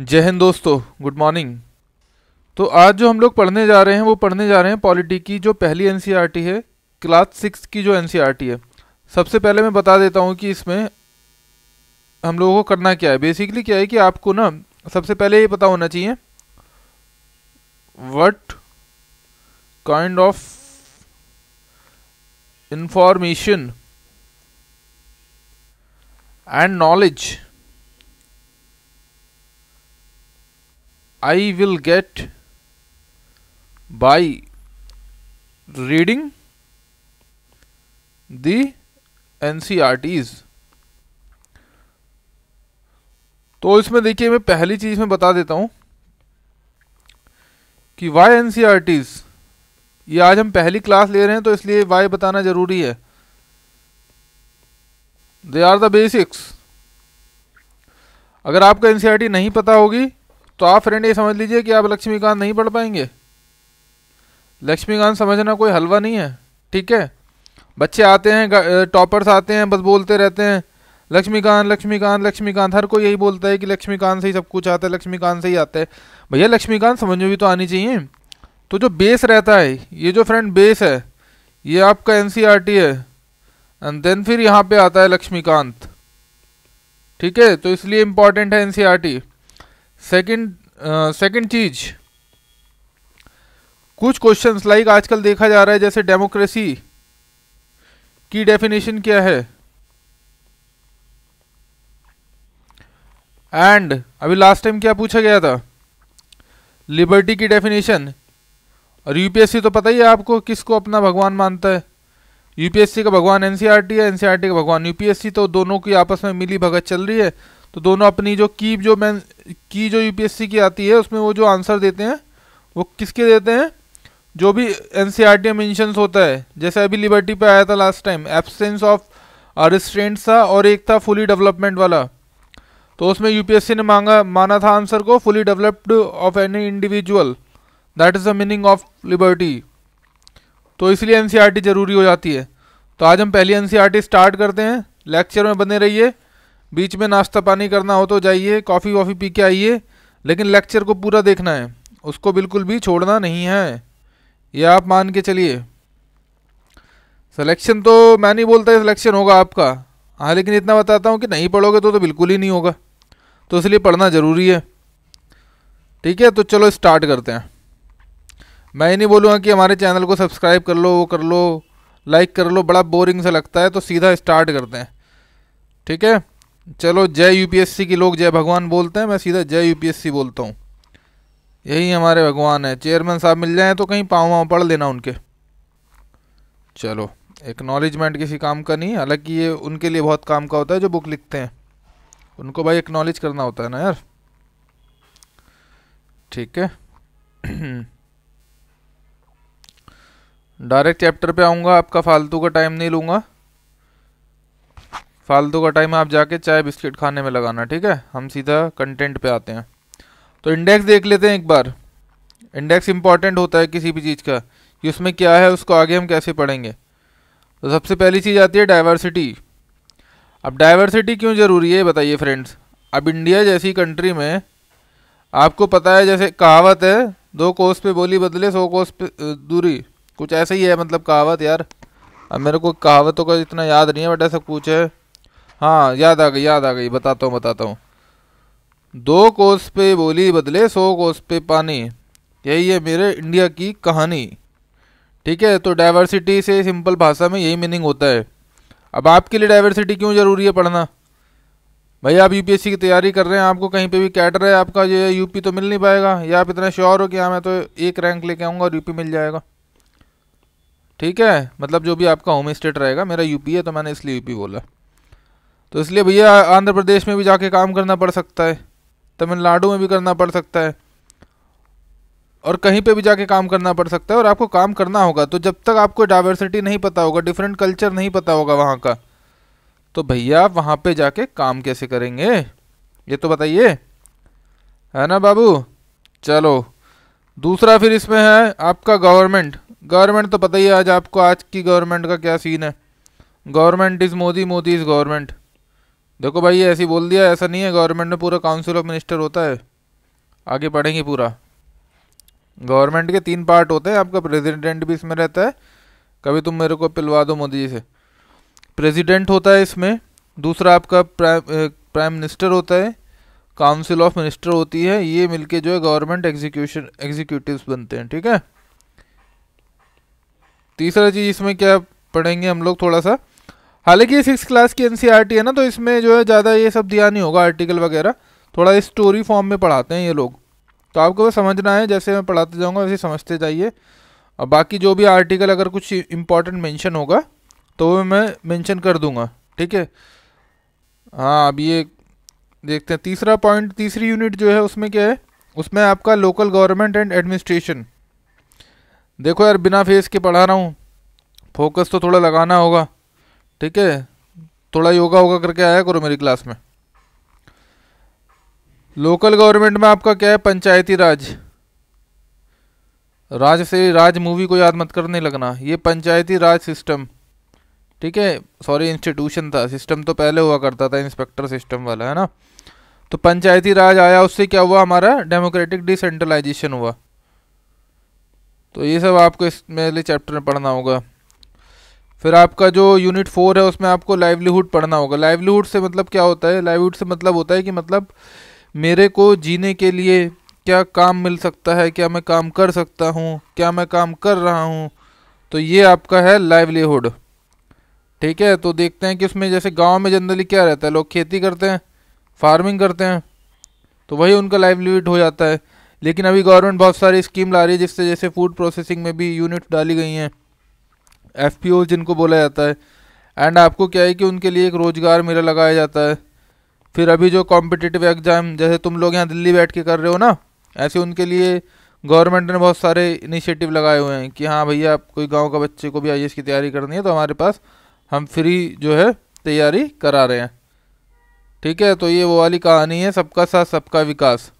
जय हिंद दोस्तों good morning तो आज जो हम लोग पढ़ने जा रहे हैं वो पढ़ने जा रहे हैं पॉलिटी की जो पहली एन e है क्लास सिक्स की जो एन e है सबसे पहले मैं बता देता हूँ कि इसमें हम लोगों को करना क्या है बेसिकली क्या है कि आपको ना सबसे पहले ये पता होना चाहिए what kind of information and knowledge I will I will get by C R Ts तो इसमें देखिए मैं पहली चीज में बता देता हूं कि वाई एन e ये आज हम पहली क्लास ले रहे हैं तो इसलिए वाई बताना जरूरी है दे आर द बेसिक्स अगर आपको एनसीआरटी e नहीं पता होगी तो आप फ्रेंड ये समझ लीजिए कि आप लक्ष्मीकांत नहीं पढ़ पाएंगे लक्ष्मीकांत समझना कोई हलवा नहीं है ठीक है बच्चे आते हैं टॉपर्स आते हैं बस बोलते रहते हैं लक्ष्मीकांत लक्ष्मीकांत लक्ष्मीकांत हर कोई यही बोलता है कि लक्ष्मीकांत से ही सब कुछ आता है लक्ष्मीकांत से ही आता है भैया लक्ष्मीकांत समझ में भी तो आनी चाहिए तो जो बेस रहता है ये जो फ्रेंड बेस है ये आपका एन e है एंड देन फिर यहाँ पे आता है लक्ष्मीकांत ठीक है तो इसलिए इम्पॉर्टेंट है एन सेकंड सेकंड uh, चीज कुछ क्वेश्चंस लाइक आजकल देखा जा रहा है जैसे डेमोक्रेसी की डेफिनेशन क्या है एंड अभी लास्ट टाइम क्या पूछा गया था लिबर्टी की डेफिनेशन और यूपीएससी तो पता ही है आपको किसको अपना भगवान मानता है यूपीएससी का भगवान एनसीईआरटी e है एनसीईआरटी e का भगवान यूपीएससी तो दोनों की आपस में मिली भगत चल रही है तो दोनों अपनी जो की जो मैं की जो यूपीएससी की आती है उसमें वो जो आंसर देते हैं वो किसके देते हैं जो भी एन सी आर टी होता है जैसे अभी लिबर्टी पे आया था last time absence of restraint था और एक था फुली डेवलपमेंट वाला तो उसमें यूपीएससी ने मांगा माना था आंसर को fully developed of any individual that is the meaning of liberty तो इसलिए एन e ज़रूरी हो जाती है तो आज हम पहली एन स्टार्ट e करते हैं लेक्चर में बने रहिए बीच में नाश्ता पानी करना हो तो जाइए कॉफ़ी वॉफ़ी पी के आइए लेकिन लेक्चर को पूरा देखना है उसको बिल्कुल भी छोड़ना नहीं है ये आप मान के चलिए सिलेक्शन तो मैं नहीं बोलता सिलेक्शन होगा आपका हाँ लेकिन इतना बताता हूँ कि नहीं पढ़ोगे तो तो बिल्कुल ही नहीं होगा तो इसलिए पढ़ना ज़रूरी है ठीक है तो चलो स्टार्ट करते हैं मैं ही नहीं बोलूँगा कि हमारे चैनल को सब्सक्राइब कर लो वो कर लो लाइक कर लो बड़ा बोरिंग सा लगता है तो सीधा स्टार्ट करते हैं ठीक है चलो जय यूपीएससी के लोग जय भगवान बोलते हैं मैं सीधा जय यूपीएससी बोलता हूँ यही हमारे भगवान है चेयरमैन साहब मिल जाए तो कहीं पाँव वाँव पढ़ लेना उनके चलो एक्नॉलेजमेंट किसी काम का नहीं हालांकि ये उनके लिए बहुत काम का होता है जो बुक लिखते हैं उनको भाई एक्नॉलेज करना होता है ना यार ठीक है डायरेक्ट चैप्टर पे आऊँगा आपका फालतू का टाइम नहीं लूँगा फालतू का टाइम आप जाके चाय बिस्किट खाने में लगाना ठीक है हम सीधा कंटेंट पे आते हैं तो इंडेक्स देख लेते हैं एक बार इंडेक्स इंपॉर्टेंट होता है किसी भी चीज़ का कि उसमें क्या है उसको आगे हम कैसे पढ़ेंगे तो सबसे पहली चीज़ आती है डाइवर्सिटी अब डाइवर्सिटी क्यों ज़रूरी है बताइए फ्रेंड्स अब इंडिया जैसी कंट्री में आपको पता है जैसे कहावत है दो कोस पे बोली बदले सौ कोस पे दूरी कुछ ऐसा ही है मतलब कहावत यार अब मेरे को कहावतों का इतना याद नहीं है बट ऐसा कुछ है हाँ याद आ गई याद आ गई बताता हूँ बताता हूँ दो कोस पे बोली बदले सौ कोस पे पानी यही है मेरे इंडिया की कहानी ठीक है तो डाइवर्सिटी से सिंपल भाषा में यही मीनिंग होता है अब आपके लिए डाइवर्सिटी क्यों ज़रूरी है पढ़ना भाई आप यूपीएससी की तैयारी कर रहे हैं आपको कहीं पे भी कैटर है आपका है यूपी तो मिल नहीं पाएगा या आप इतना श्योर हो कि हाँ मैं तो एक रैंक लेके आऊँगा और यूपी मिल जाएगा ठीक है मतलब जो भी आपका होम स्टेट रहेगा मेरा यूपी है तो मैंने इसलिए यूपी बोला तो इसलिए भैया आंध्र प्रदेश में भी जाके काम करना पड़ सकता है तमिलनाडु में भी करना पड़ सकता है और कहीं पे भी जाके काम करना पड़ सकता है और आपको काम करना होगा तो जब तक आपको डाइवर्सिटी नहीं पता होगा डिफरेंट कल्चर नहीं पता होगा वहाँ का तो भैया आप वहाँ पर जाके काम कैसे करेंगे ये तो बताइए है ना बाबू चलो दूसरा फिर इसमें है आपका गवर्नमेंट गवर्नमेंट तो पता ही है आज आपको आज की गवर्नमेंट का क्या सीन है government is Modi Modi is government देखो भाई ये ऐसी बोल दिया ऐसा नहीं है गवर्नमेंट में पूरा काउंसिल ऑफ मिनिस्टर होता है आगे पढ़ेंगे पूरा गवर्नमेंट के तीन पार्ट होते हैं आपका प्रेसिडेंट भी इसमें रहता है कभी तुम मेरे को पिलवा दो मोदी जी से प्रेसिडेंट होता है इसमें दूसरा आपका प्राइम मिनिस्टर होता है काउंसिल ऑफ मिनिस्टर होती है ये मिलके जो है गवर्नमेंट एग्जीक्यूशन एग्जीक्यूटिव बनते हैं ठीक है तीसरा चीज़ इसमें क्या पढ़ेंगे हम लोग थोड़ा सा हालांकि ये सिक्स क्लास की एन e है ना तो इसमें जो है ज़्यादा ये सब दिया नहीं होगा आर्टिकल वगैरह थोड़ा स्टोरी फॉर्म में पढ़ाते हैं ये लोग तो आपको समझना है जैसे मैं पढ़ाते जाऊँगा वैसे समझते जाइए और बाकी जो भी आर्टिकल अगर कुछ इम्पोर्टेंट मेंशन होगा तो वो मैं मेंशन कर दूंगा ठीक है हाँ अब ये देखते हैं तीसरा पॉइंट तीसरी यूनिट जो है उसमें क्या है उसमें आपका लोकल गवर्नमेंट एंड एडमिनिस्ट्रेशन देखो यार बिना फेस के पढ़ा रहा हूँ फोकस तो थोड़ा लगाना होगा ठीक है थोड़ा योगा होगा करके आया करो मेरी क्लास में लोकल गवर्नमेंट में आपका क्या है पंचायती राज राज से राज मूवी को याद मत करने लगना ये पंचायती राज सिस्टम ठीक है सॉरी इंस्टीट्यूशन था सिस्टम तो पहले हुआ करता था इंस्पेक्टर सिस्टम वाला है ना तो पंचायती राज आया उससे क्या हुआ हमारा डेमोक्रेटिक डिसेंट्रलाइजेशन हुआ तो ये सब आपको इस मेरे चैप्टर में पढ़ना होगा फिर आपका जो यूनिट फोर है उसमें आपको लाइवलीहुड पढ़ना होगा लाइवलीहुड से मतलब क्या होता है लाइवलीहुड से मतलब होता है कि मतलब मेरे को जीने के लिए क्या काम मिल सकता है क्या मैं काम कर सकता हूँ क्या मैं काम कर रहा हूँ तो ये आपका है लाइवलीहुड ठीक है तो देखते हैं कि उसमें जैसे गांव में जनरली क्या रहता है लोग खेती करते हैं फार्मिंग करते हैं तो वही उनका लाइवलीहुड हो जाता है लेकिन अभी गवर्नमेंट बहुत सारी स्कीम ला रही है जिससे जैसे फूड प्रोसेसिंग में भी यूनिट डाली गई हैं एफ पी ओ जिनको बोला जाता है एंड आपको क्या है कि उनके लिए एक रोज़गार मेला लगाया जाता है फिर अभी जो कॉम्पिटिटिव एग्ज़ाम जैसे तुम लोग यहाँ दिल्ली बैठ के कर रहे हो ना ऐसे उनके लिए गवर्नमेंट ने बहुत सारे इनिशिएटिव लगाए हुए हैं कि हाँ भैया आप कोई गांव का बच्चे को भी आई की तैयारी करनी है तो हमारे पास हम फ्री जो है तैयारी करा रहे हैं ठीक है तो ये वो वाली कहानी है सबका साथ सबका विकास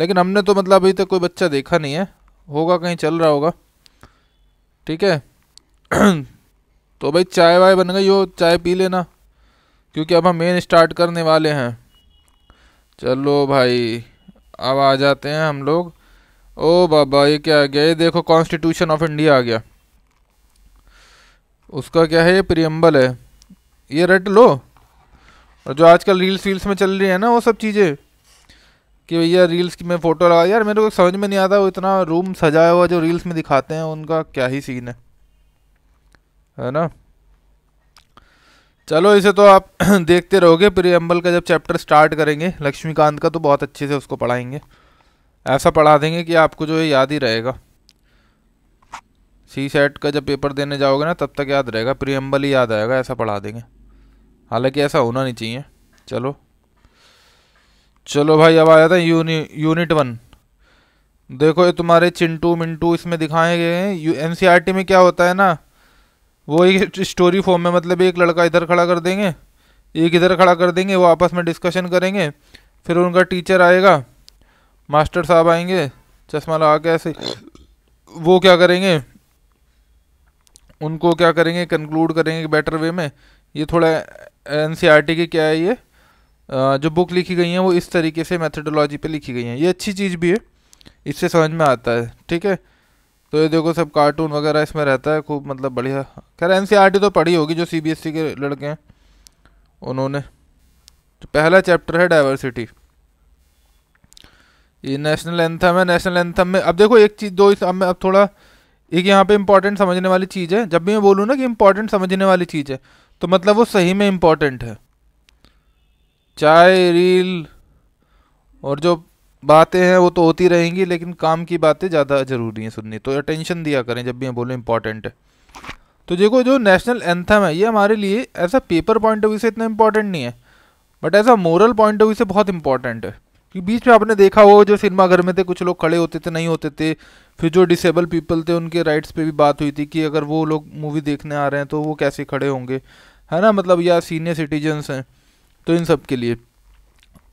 लेकिन हमने तो मतलब अभी तक कोई बच्चा देखा नहीं है होगा कहीं चल रहा होगा ठीक है तो भाई चाय वाय बन गई हो चाय पी लेना क्योंकि अब हम मेन स्टार्ट करने वाले हैं चलो भाई अब आ जाते हैं हम लोग ओ बाबा ये क्या आ गया ये देखो कॉन्स्टिट्यूशन ऑफ इंडिया आ गया उसका क्या है ये प्रियम्बल है ये रट लो और जो आजकल रील्स वील्स में चल रही है ना वो सब चीज़ें कि भैया रील्स की मैं फ़ोटो लगा यार मेरे को समझ में नहीं आता वो इतना रूम सजाया हुआ जो रील्स में दिखाते हैं उनका क्या ही सीन है है ना चलो इसे तो आप देखते रहोगे प्रियम्बल का जब चैप्टर स्टार्ट करेंगे लक्ष्मीकांत का तो बहुत अच्छे से उसको पढ़ाएंगे ऐसा पढ़ा देंगे कि आपको जो है याद ही रहेगा सी सेट का जब पेपर देने जाओगे ना तब तक याद रहेगा प्रियम्बल ही याद आएगा ऐसा पढ़ा देंगे हालांकि ऐसा होना नहीं चाहिए चलो चलो भाई अब आया था यूनि यूनिट वन देखो ये तुम्हारे चिंटू मिंटू इसमें दिखाए गए हैं एन e में क्या होता है ना वो एक स्टोरी फॉर्म में मतलब एक लड़का इधर खड़ा कर देंगे एक इधर खड़ा कर देंगे वो आपस में डिस्कशन करेंगे फिर उनका टीचर आएगा मास्टर साहब आएंगे चश्मा लगा के ऐसे वो क्या करेंगे उनको क्या करेंगे कंक्लूड करेंगे बेटर वे में ये थोड़ा एन सी e की क्या है ये जो बुक लिखी गई हैं वो इस तरीके से मेथडोलॉजी पे लिखी गई हैं ये अच्छी चीज़ भी है इससे समझ में आता है ठीक है तो ये देखो सब कार्टून वगैरह इसमें रहता है खूब मतलब बढ़िया खैर एन e तो पढ़ी होगी जो सी e के लड़के हैं उन्होंने तो पहला चैप्टर है डाइवर्सिटी ये नेशनल एंथम है नेशनल एंथम में अब देखो एक चीज़ दो इस अब मैं अब थोड़ा एक यहाँ पे इम्पॉर्टेंट समझने वाली चीज़ है जब भी मैं बोलूँ ना कि इम्पॉर्टेंट समझने वाली चीज़ है तो मतलब वो सही में इम्पॉर्टेंट है चाय रील और जो बातें हैं वो तो होती रहेंगी लेकिन काम की बातें ज़्यादा ज़रूरी हैं सुननी तो अटेंशन दिया करें जब भी हम बोलें इंपॉर्टेंट है तो देखो जो नेशनल एंथम है ये हमारे लिए ऐसा पेपर पॉइंट ऑफ व्यू से इतना इंपॉर्टेंट नहीं है बट ऐसा मोरल पॉइंट ऑफ व्यू से बहुत इंपॉर्टेंट है कि बीच में आपने देखा हो जो सिनेमा घर में थे कुछ लोग खड़े होते थे नहीं होते थे फिर जो डिसेबल पीपल थे उनके राइट्स पे भी बात हुई थी कि अगर वो लोग मूवी देखने आ रहे हैं तो वो कैसे खड़े होंगे है ना मतलब या सीनियर सिटीजन्स हैं तो इन सब के लिए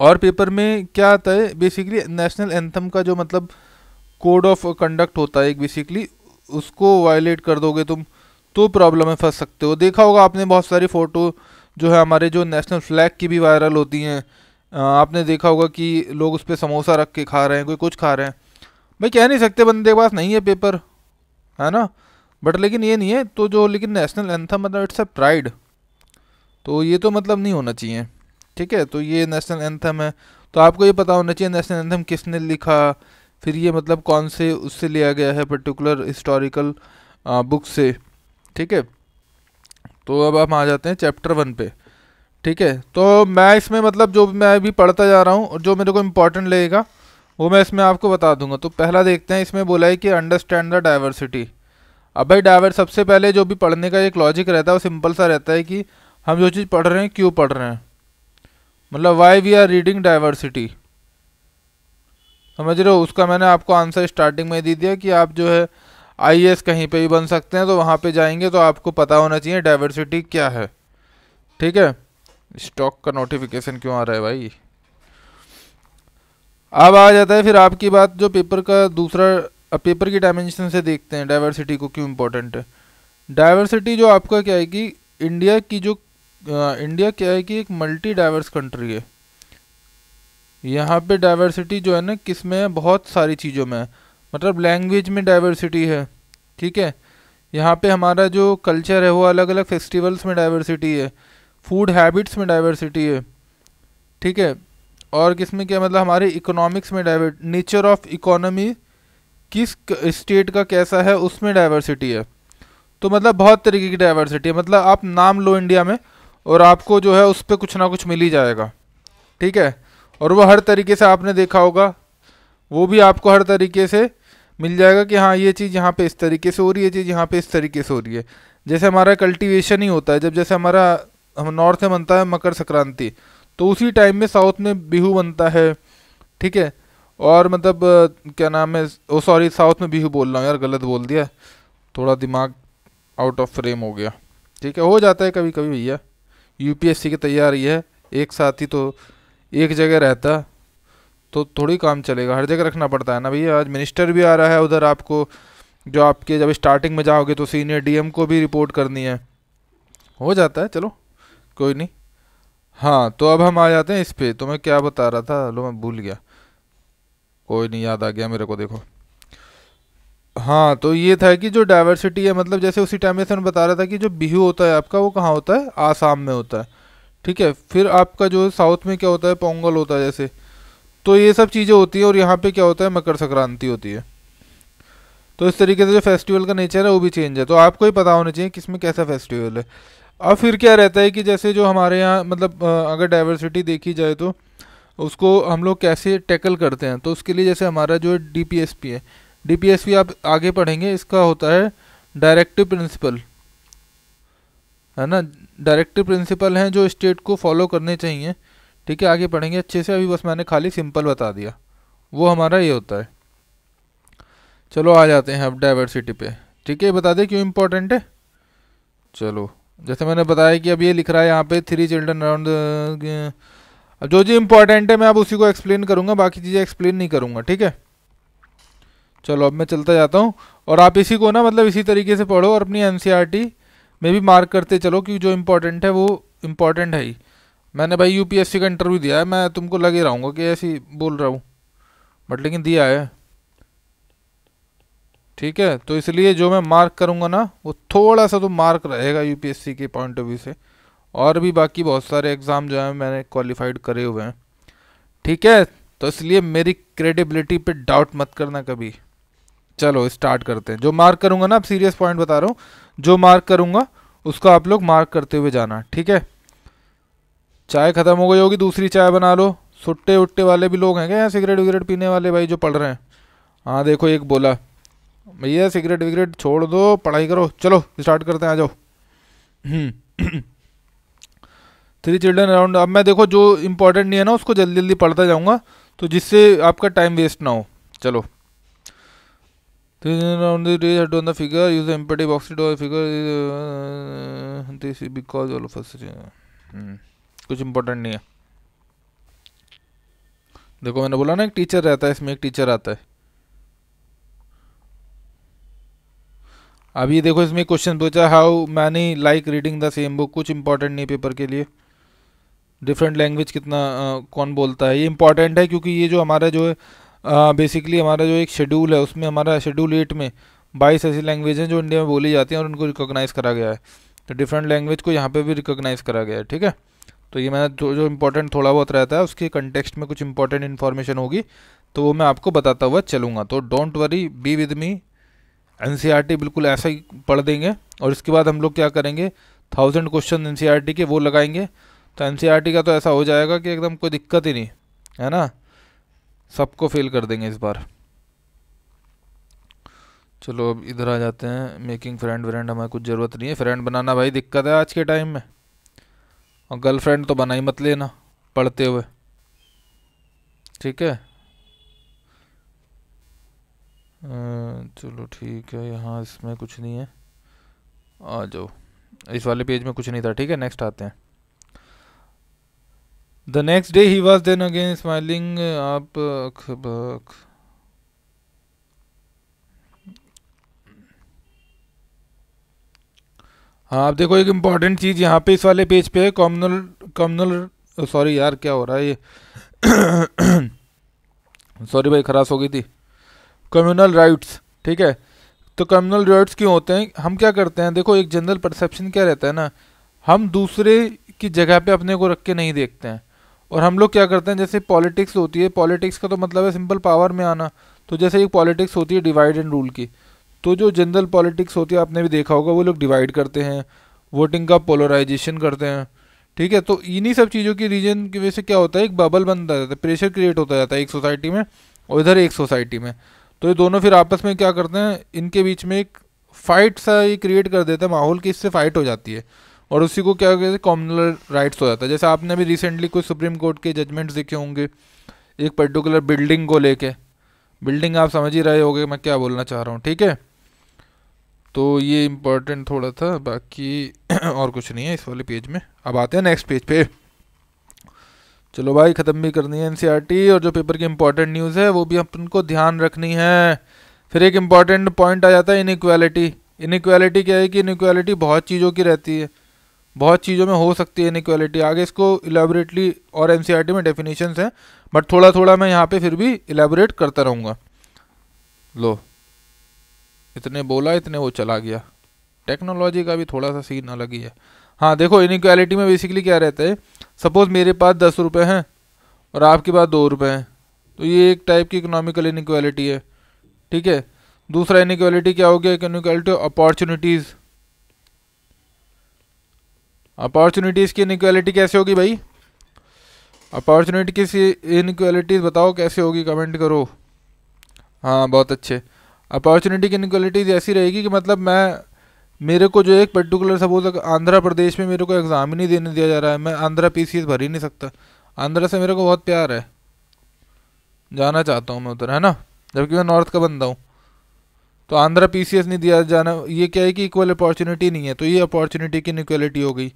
और पेपर में क्या आता है बेसिकली नेशनल एंथम का जो मतलब कोड ऑफ कंडक्ट होता है एक बेसिकली उसको वायलेट कर दोगे तुम तो प्रॉब्लम में फंस सकते हो देखा होगा आपने बहुत सारी फ़ोटो जो है हमारे जो नेशनल फ्लैग की भी वायरल होती हैं आपने देखा होगा कि लोग उस पर समोसा रख के खा रहे हैं कोई कुछ खा रहे हैं भाई कह नहीं सकते बंदे के पास नहीं है पेपर है ना बट लेकिन ये नहीं है तो जो लेकिन नेशनल एंथम मतलब इट्स अ प्राइड तो ये तो मतलब नहीं होना चाहिए ठीक है तो ये नेशनल एंथम है तो आपको ये पता होना चाहिए नेशनल एंथम किसने लिखा फिर ये मतलब कौन से उससे लिया गया है पर्टिकुलर हिस्टोरिकल बुक से ठीक है तो अब हम आ जाते हैं चैप्टर वन पे ठीक है तो मैं इसमें मतलब जो मैं अभी पढ़ता जा रहा हूँ और जो मेरे को इम्पोर्टेंट लगेगा वो मैं इसमें आपको बता दूंगा तो पहला देखते हैं इसमें बोला है कि अंडरस्टैंड द डाइवर्सिटी अब भाई डाइवर्स सबसे पहले जो भी पढ़ने का एक लॉजिक रहता है वो सिंपल सा रहता है कि हम जो चीज़ पढ़ रहे हैं क्यों पढ़ रहे हैं मतलब why we are reading diversity समझ रहे हो उसका मैंने आपको आंसर स्टार्टिंग में दे दिया कि आप जो है आई कहीं पे भी बन सकते हैं तो वहाँ पे जाएंगे तो आपको पता होना चाहिए डाइवर्सिटी क्या है ठीक है स्टॉक का नोटिफिकेशन क्यों आ रहा है भाई अब आ जाता है फिर आपकी बात जो पेपर का दूसरा पेपर की डायमेंशन से देखते हैं डाइवर्सिटी को क्यों इम्पोर्टेंट है डाइवर्सिटी जो आपका क्या है कि इंडिया की जो इंडिया क्या है कि एक मल्टी डाइवर्स कंट्री है यहाँ पे डाइवर्सिटी जो है ना किस में है बहुत सारी चीज़ों में है मतलब लैंग्वेज में डाइवर्सिटी है ठीक है यहाँ पे हमारा जो कल्चर है वो अलग अलग फेस्टिवल्स में डाइवर्सिटी है फूड हैबिट्स में डाइवर्सिटी है ठीक है और किस में क्या मतलब हमारे इकोनॉमिक्स में डाइवर् नेचर ऑफ इकोनॉमी किस स्टेट का कैसा है उसमें डाइवर्सिटी है तो मतलब बहुत तरीके की डाइवर्सिटी है मतलब आप नाम लो इंडिया में और आपको जो है उस पर कुछ ना कुछ मिल ही जाएगा ठीक है और वो हर तरीके से आपने देखा होगा वो भी आपको हर तरीके से मिल जाएगा कि हाँ ये चीज़ यहाँ पे इस तरीके से हो रही है ये चीज़ यहाँ पे इस तरीके से हो रही है जैसे हमारा कल्टीवेशन ही होता है जब जैसे हमारा हम नॉर्थ में बनता है मकर संक्रांति तो उसी टाइम में साउथ में बिहू बनता है ठीक है और मतलब क्या नाम है ओ सॉरी साउथ में बिहू बोल रहा हूँ यार गलत बोल दिया थोड़ा दिमाग आउट ऑफ फ्रेम हो गया ठीक है हो जाता है कभी कभी भैया यूपीएससी की तैयारी है एक साथ ही तो एक जगह रहता तो थोड़ी काम चलेगा हर जगह रखना पड़ता है ना भैया आज मिनिस्टर भी आ रहा है उधर आपको जो आपके जब स्टार्टिंग में जाओगे तो सीनियर डीएम को भी रिपोर्ट करनी है हो जाता है चलो कोई नहीं हाँ तो अब हम आ जाते हैं इस पर तो मैं क्या बता रहा था लो मैं भूल गया कोई नहीं याद आ गया मेरे को देखो हाँ तो ये था कि जो डाइवर्सिटी है मतलब जैसे उसी टाइम में सर बता रहा था कि जो बिहू होता है आपका वो कहाँ होता है आसाम में होता है ठीक है फिर आपका जो साउथ में क्या होता है पोंगल होता है जैसे तो ये सब चीज़ें होती हैं और यहाँ पे क्या होता है मकर संक्रांति होती है तो इस तरीके से जो फेस्टिवल का नेचर है वो भी चेंज है तो आपको ही पता होना चाहिए किस में कैसा फेस्टिवल है अब फिर क्या रहता है कि जैसे जो हमारे यहाँ मतलब अगर डाइवर्सिटी देखी जाए तो उसको हम लोग कैसे टैकल करते हैं तो उसके लिए जैसे हमारा जो डी है डीपीएसपी आप आगे पढ़ेंगे इसका होता है डायरेक्टिव प्रिंसिपल है ना डायरेक्टिव प्रिंसिपल हैं जो स्टेट को फॉलो करने चाहिए ठीक है आगे पढ़ेंगे अच्छे से अभी बस मैंने खाली सिंपल बता दिया वो हमारा ये होता है चलो आ जाते हैं अब डाइवर्सिटी पे ठीक है बता दें क्यों इम्पोर्टेंट है चलो जैसे मैंने बताया कि अब ये लिख रहा है यहाँ पे थ्री चिल्ड्रन अराउंड अब जो जो इम्पोर्टेंट है मैं अब उसी को एक्सप्लेन करूँगा बाकी चीज़ें एक्सप्लेन नहीं करूँगा ठीक है चलो अब मैं चलता जाता हूँ और आप इसी को ना मतलब इसी तरीके से पढ़ो और अपनी एन e में भी मार्क करते चलो कि जो इम्पोर्टेंट है वो इम्पोर्टेंट है ही मैंने भाई यू का इंटरव्यू दिया है मैं तुमको लगे रहूँगा कि ऐसी बोल रहा हूँ बट लेकिन दिया है ठीक है तो इसलिए जो मैं मार्क करूँगा ना वो थोड़ा सा तो मार्क रहेगा यूपीएससी के पॉइंट ऑफ व्यू से और भी बाकी बहुत सारे एग्ज़ाम जो है मैंने क्वालिफाइड करे हुए हैं ठीक है तो इसलिए मेरी क्रेडिबिलिटी पे डाउट मत करना कभी चलो स्टार्ट करते हैं जो मार्क करूँगा ना अब सीरियस पॉइंट बता रहा हूँ जो मार्क करूँगा उसको आप लोग मार्क करते हुए जाना ठीक है चाय ख़त्म हो गई होगी दूसरी चाय बना लो सुट्टे उट्टे वाले भी लोग हैं क्या यहाँ सिगरेट विगरेट पीने वाले भाई जो पढ़ रहे हैं हाँ देखो एक बोला भैया सिगरेट विगरेट छोड़ दो पढ़ाई करो चलो स्टार्ट करते हैं आ जाओ थ्री चिल्ड्रन अराउंड अब मैं देखो जो इम्पोर्टेंट नहीं है ना उसको जल्दी जल्दी पढ़ता जाऊँगा तो जिससे आपका टाइम वेस्ट ना हो चलो This is around the raise head on the figure. Use the empty box to the figure. Uh, this is because all of us. Hmm. कुछ इम्पोर्टेंट नहीं है देखो मैंने बोला ना एक टीचर रहता है इसमें एक टीचर आता है अभी देखो इसमें क्वेश्चन पूछा how many like reading the same book कुछ इंपॉर्टेंट नहीं पेपर के लिए डिफरेंट लैंग्वेज कितना आ, uh, कौन बोलता है ये इंपॉर्टेंट है क्योंकि ये जो हमारा जो है बेसिकली हमारा जो एक शेड्यूल है उसमें हमारा शेड्यूल एट में बाईस ऐसी लैंग्वेज हैं जो इंडिया में बोली जाती हैं और उनको रिकोगनाइज़ करा गया है तो डिफरेंट लैंग्वेज को यहाँ पे भी रिकोगनाइज़ करा गया है ठीक है तो ये मैंने जो जो इम्पोर्टेंट थोड़ा बहुत रहता है उसके कंटेक्सट में कुछ इंपॉर्टेंट इन्फॉर्मेशन होगी तो वो मैं आपको बताता हुआ चलूँगा तो don't worry be with me and बिल्कुल ऐसा ही पढ़ देंगे और इसके बाद हम लोग क्या करेंगे थाउजेंड क्वेश्चन एन के वो लगाएंगे तो एन e का तो ऐसा हो जाएगा कि एकदम कोई दिक्कत ही नहीं है ना सबको फेल कर देंगे इस बार चलो अब इधर आ जाते हैं मेकिंग फ्रेंड व्रेंड हमें कुछ ज़रूरत नहीं है फ्रेंड बनाना भाई दिक्कत है आज के टाइम में और गर्लफ्रेंड तो बना ही मत लेना पढ़ते हुए ठीक है चलो ठीक है यहाँ इसमें कुछ नहीं है आ जाओ इस वाले पेज में कुछ नहीं था ठीक है नेक्स्ट आते हैं the next day he was then again smiling आप हाँ आप देखो एक इम्पॉर्टेंट चीज़ यहाँ पे इस वाले पेज पे है कॉमनल कॉमनल सॉरी यार क्या हो रहा है ये सॉरी भाई खराश हो गई थी कम्युनल राइट्स ठीक है तो कम्युनल राइट्स क्यों होते हैं हम क्या करते हैं देखो एक जनरल परसेप्शन क्या रहता है ना हम दूसरे की जगह पे अपने को रख के नहीं देखते हैं और हम लोग क्या करते हैं जैसे पॉलिटिक्स होती है पॉलिटिक्स का तो मतलब है सिंपल पावर में आना तो जैसे एक पॉलिटिक्स होती है डिवाइड एंड रूल की तो जो जनरल पॉलिटिक्स होती है आपने भी देखा होगा वो लोग डिवाइड करते हैं वोटिंग का पोलराइजेशन करते हैं ठीक है तो इन्हीं सब चीज़ों की रीजन की वजह से क्या होता है एक बबल बनता जाता है प्रेशर क्रिएट होता जाता है एक सोसाइटी में और इधर एक सोसाइटी में तो ये दोनों फिर आपस में क्या करते हैं इनके बीच में एक फाइट सा ये क्रिएट कर देता है माहौल कि इससे फाइट हो जाती है और उसी को क्या कहते हैं कॉमनल राइट्स हो जाता है जैसे आपने अभी रिसेंटली कुछ सुप्रीम कोर्ट के जजमेंट्स देखे होंगे एक पर्टिकुलर बिल्डिंग को लेके बिल्डिंग आप समझ ही रहे होंगे मैं क्या बोलना चाह रहा हूँ ठीक है तो ये इम्पोर्टेंट थोड़ा था बाकी और कुछ नहीं है इस वाले पेज में अब आते हैं नेक्स्ट पेज पे चलो भाई ख़त्म भी करनी है एनसीईआरटी e और जो पेपर की इम्पोर्टेंट न्यूज़ है वो भी अपन को ध्यान रखनी है फिर एक इम्पॉर्टेंट पॉइंट आ जाता है इनक्वालिटी इनक्वालिटी क्या है कि इनक्वालिटी बहुत चीज़ों की रहती है बहुत चीज़ों में हो सकती है इनक्वालिटी आगे इसको इलेबोरेटली और एन e में डेफिनेशन हैं बट थोड़ा थोड़ा मैं यहाँ पे फिर भी इलेबोरेट करता रहूँगा लो इतने बोला इतने वो चला गया टेक्नोलॉजी का भी थोड़ा सा सीन अलग ही है हाँ देखो इनक्वालिटी में बेसिकली क्या रहता है सपोज़ मेरे पास दस रुपये हैं और आपके पास दो रुपये हैं तो ये एक टाइप की इकोनॉमिकल इनक्वालिटी है ठीक है दूसरा इनक्वालिटी क्या हो गया इनक्वालिटी अपॉर्चुनिटीज़ अपॉर्चुनिटीज़ की इनक्वालिटी कैसे होगी भाई अपॉर्चुनिटी की इनक्वालिटीज़ बताओ कैसे होगी कमेंट करो हाँ बहुत अच्छे अपॉर्चुनिटी की इनक्वालिटीज़ ऐसी रहेगी कि मतलब मैं मेरे को जो एक पर्टिकुलर सपोज आंध्र प्रदेश में मेरे को एग्ज़ाम ही नहीं देने दिया जा रहा है मैं आंध्र पी भर ही नहीं सकता आंध्र से मेरे को बहुत प्यार है जाना चाहता हूँ मैं उधर है ना जबकि मैं नॉर्थ का बंदा हूँ तो आंध्रा पीसीएस नहीं दिया जाना ये क्या है कि इक्वल अपॉर्चुनिटी नहीं है तो ये अपॉर्चुनिटी की इक्वलिटी हो गई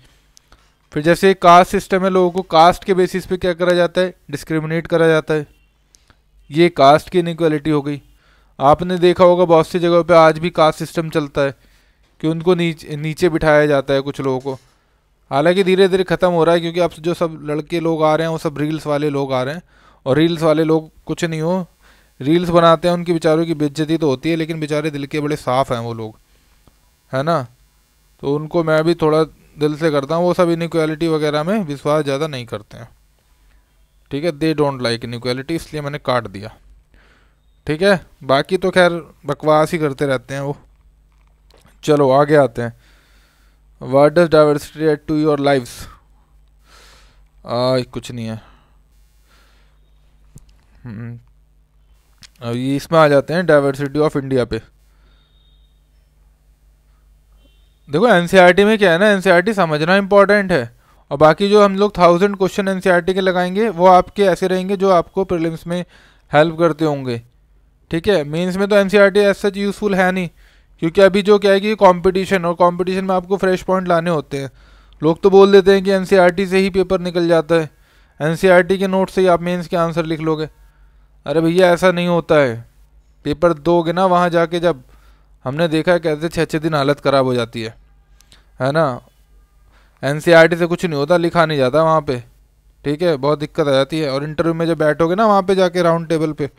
फिर जैसे कास्ट सिस्टम है लोगों को कास्ट के बेसिस पे क्या करा जाता है डिस्क्रिमिनेट करा जाता है ये कास्ट की इनक्वालिटी हो गई आपने देखा होगा बहुत सी जगहों पर आज भी कास्ट सिस्टम चलता है कि उनको नीच, नीचे बिठाया जाता है कुछ लोगों को हालांकि धीरे धीरे ख़त्म हो रहा है क्योंकि अब जो सब लड़के लोग आ रहे हैं वो सब रील्स वाले लोग आ रहे हैं और रील्स वाले लोग कुछ नहीं हो रील्स बनाते हैं उनकी बेचारों की बेज्जती तो होती है लेकिन बेचारे दिल के बड़े साफ़ हैं वो लोग है ना तो उनको मैं भी थोड़ा दिल से करता हूँ वो सब इनक्वालिटी वगैरह में विश्वास ज़्यादा नहीं करते हैं ठीक है दे डोंट लाइक इनिक्वालिटी इसलिए मैंने काट दिया ठीक है बाकी तो खैर बकवास ही करते रहते हैं वो चलो आगे आते हैं word does diversity add to your lifes कुछ नहीं है हम्म, अब ये इसमें आ जाते हैं डाइवर्सिटी ऑफ इंडिया पे देखो एन e में क्या है ना एन e समझना इम्पोर्टेंट है और बाकी जो हम लोग थाउजेंड क्वेश्चन एन के लगाएंगे वो आपके ऐसे रहेंगे जो आपको प्रिलिम्स में हेल्प करते होंगे ठीक है मेंस में तो N C R T S such useful है नहीं क्योंकि अभी जो क्या है कि कॉम्पिटिशन और कॉम्पिटिशन में आपको फ्रेश पॉइंट लाने होते हैं लोग तो बोल देते हैं कि एन e से ही पेपर निकल जाता है एन के नोट से ही आप मेन्स के आंसर लिख लोगे अरे भैया ऐसा नहीं होता है पेपर दोगे ना वहाँ जाके जब हमने देखा है कैसे छः छः दिन हालत ख़राब हो जाती है है ना एन e से कुछ नहीं होता लिखा नहीं जाता वहाँ पे ठीक है बहुत दिक्कत आ जाती है और इंटरव्यू में जब बैठोगे ना वहाँ पे जाके राउंड टेबल पे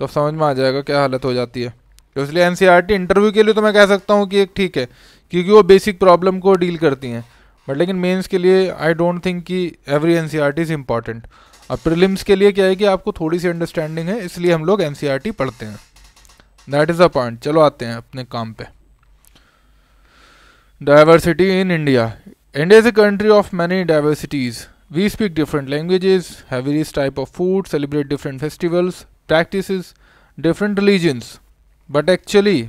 तो समझ में आ जाएगा क्या हालत हो जाती है तो इसलिए एन इंटरव्यू e के लिए तो मैं कह सकता हूँ कि एक ठीक है क्योंकि वो बेसिक प्रॉब्लम को डील करती हैं बट लेकिन मेंस के लिए आई डोंट थिंक कि every N C R T is important अब प्रिलिम्स के लिए क्या है कि आपको थोड़ी सी अंडरस्टैंडिंग है इसलिए हम लोग एन पढ़ते हैं दैट इज़ अ पॉइंट चलो आते हैं अपने काम पे diversity in India India is a country of many diversities we speak different languages have various type of food celebrate different festivals practice different religions but actually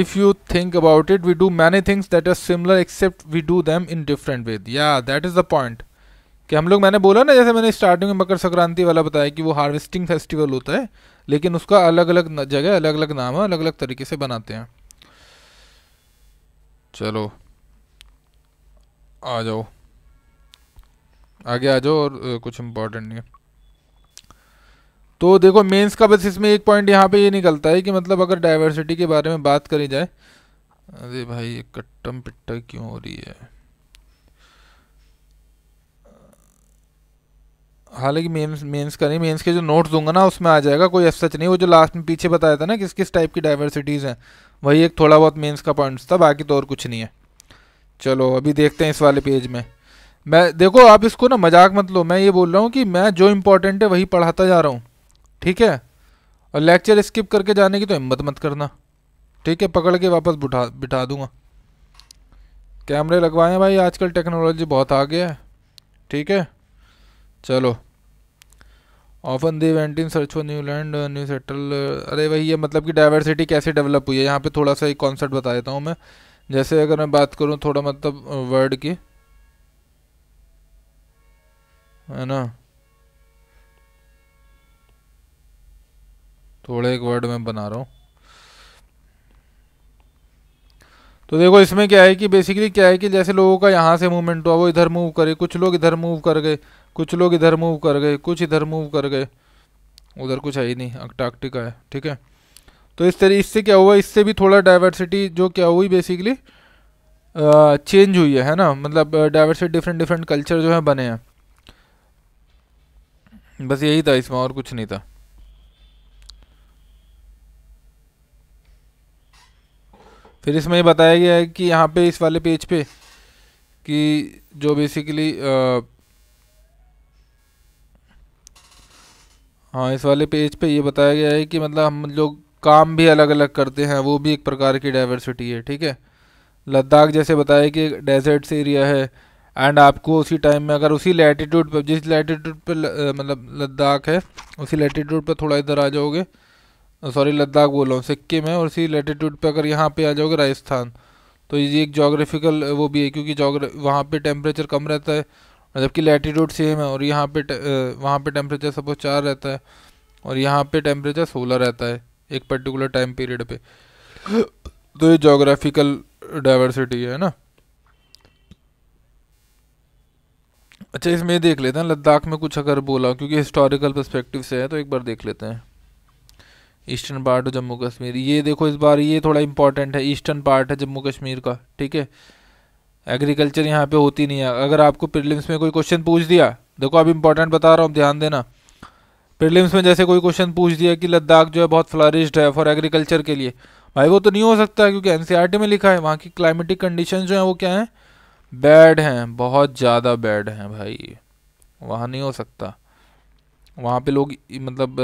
If you think about it, we do many things that are similar, except we do them in different ways. Yeah, that is the point. कि हम लोग मैंने बोला ना जैसे मैंने starting में मकर संक्रांति वाला बताया कि वो हार्वेस्टिंग फेस्टिवल होता है लेकिन उसका अलग अलग जगह अलग अलग नाम है अलग अलग तरीके से बनाते हैं चलो आ जाओ आगे आ जाओ और कुछ इम्पोर्टेंट नहीं है तो देखो मेंस का बस इसमें एक पॉइंट यहाँ पे ये यह निकलता है कि मतलब अगर डाइवर्सिटी के बारे में बात करी जाए अरे भाई ये कट्टम पिट्टा क्यों हो रही है हालांकि मेंस मेंस का नहीं मेंस के जो नोट्स दूंगा ना उसमें आ जाएगा कोई ऐसा नहीं वो जो लास्ट में पीछे बताया था ना किस किस टाइप की डाइवर्सिटीज़ हैं वही एक थोड़ा बहुत मेंस का पॉइंट्स था बाकी तो और कुछ नहीं है चलो अभी देखते हैं इस वाले पेज में मैं देखो आप इसको ना मजाक मत लो मैं ये बोल रहा हूँ कि मैं जो इम्पोर्टेंट है वही पढ़ाता जा रहा हूँ ठीक है और लेक्चर स्किप करके जाने की तो हिम्मत मत करना ठीक है पकड़ के वापस बिठा बिठा दूंगा कैमरे लगवाएं भाई आजकल टेक्नोलॉजी बहुत आ गया है ठीक है चलो often they went in search for new land new settle अरे वही है मतलब कि डाइवर्सिटी कैसे डेवलप हुई है यहाँ पे थोड़ा सा एक कॉन्सेप्ट बता देता हूँ मैं जैसे अगर मैं बात करूँ थोड़ा मतलब वर्ड uh, की है ना थोड़ा एक वर्ड में बना रहा हूँ तो देखो इसमें क्या है कि बेसिकली क्या है कि जैसे लोगों का यहाँ से मूवमेंट हुआ वो इधर मूव करे कुछ लोग इधर मूव कर गए कुछ लोग इधर मूव कर गए कुछ इधर मूव कर गए उधर कुछ है ही नहीं अंटार्कटिका है ठीक है तो इस तरह इससे क्या हुआ इससे भी थोड़ा डाइवर्सिटी जो क्या हुई बेसिकली चेंज हुई है है ना मतलब डाइवर्सिटी डिफरेंट डिफरेंट कल्चर जो है बने हैं बस यही था इसमें और कुछ नहीं था फिर इसमें ये बताया गया है कि यहाँ पे इस वाले पेज पे कि जो बेसिकली हाँ इस वाले पेज पे ये बताया गया है कि मतलब हम लोग काम भी अलग अलग करते हैं वो भी एक प्रकार की डाइवर्सिटी है ठीक है लद्दाख जैसे बताया कि डेजर्ट्स एरिया है एंड आपको उसी टाइम में अगर उसी लेटीट्यूड पर जिस लेटीट्यूड पर मतलब लद्दाख है उसी लेटीट्यूड पर थोड़ा इधर आ जाओगे सॉरी लद्दाख बोल रहा हूँ सिक्किम है और उसी लेटीट्यूड पर अगर यहाँ पे आ जाओगे राजस्थान तो ये एक जोग्राफिकल वो भी है क्योंकि जोग्रा वहाँ पर टेम्परेचर कम रहता है जबकि लेटीट्यूड सेम है और यहाँ पे वहाँ पे टेम्परेचर सपोज चार रहता है और यहाँ पे टेम्परेचर सोलह रहता है एक पर्टिकुलर टाइम पीरियड पे तो ये जोग्राफिकल डाइवर्सिटी है ना अच्छा इसमें देख लेते हैं लद्दाख में कुछ अगर बोला क्योंकि हिस्टोरिकल परस्पेक्टिव से है तो एक बार देख लेते हैं eastern part of Jammu Kashmir ये देखो इस बार ये थोड़ा इंपॉर्टेंट है ईस्टर्न पार्ट है जम्मू कश्मीर का ठीक है एग्रीकल्चर यहाँ पे होती नहीं है अगर आपको प्रिलिम्स में कोई क्वेश्चन पूछ दिया देखो अब इंपॉर्टेंट बता रहा हूँ ध्यान देना प्रिलिम्स में जैसे कोई क्वेश्चन पूछ दिया कि लद्दाख जो है बहुत फ्लरिश्ड है फॉर एग्रीकल्चर के लिए भाई वो तो नहीं हो सकता क्योंकि एन e में लिखा है वहाँ की क्लाइमेटिक कंडीशन जो है वो क्या है बैड हैं बहुत ज़्यादा बैड हैं भाई वहाँ नहीं हो सकता वहाँ पे लोग मतलब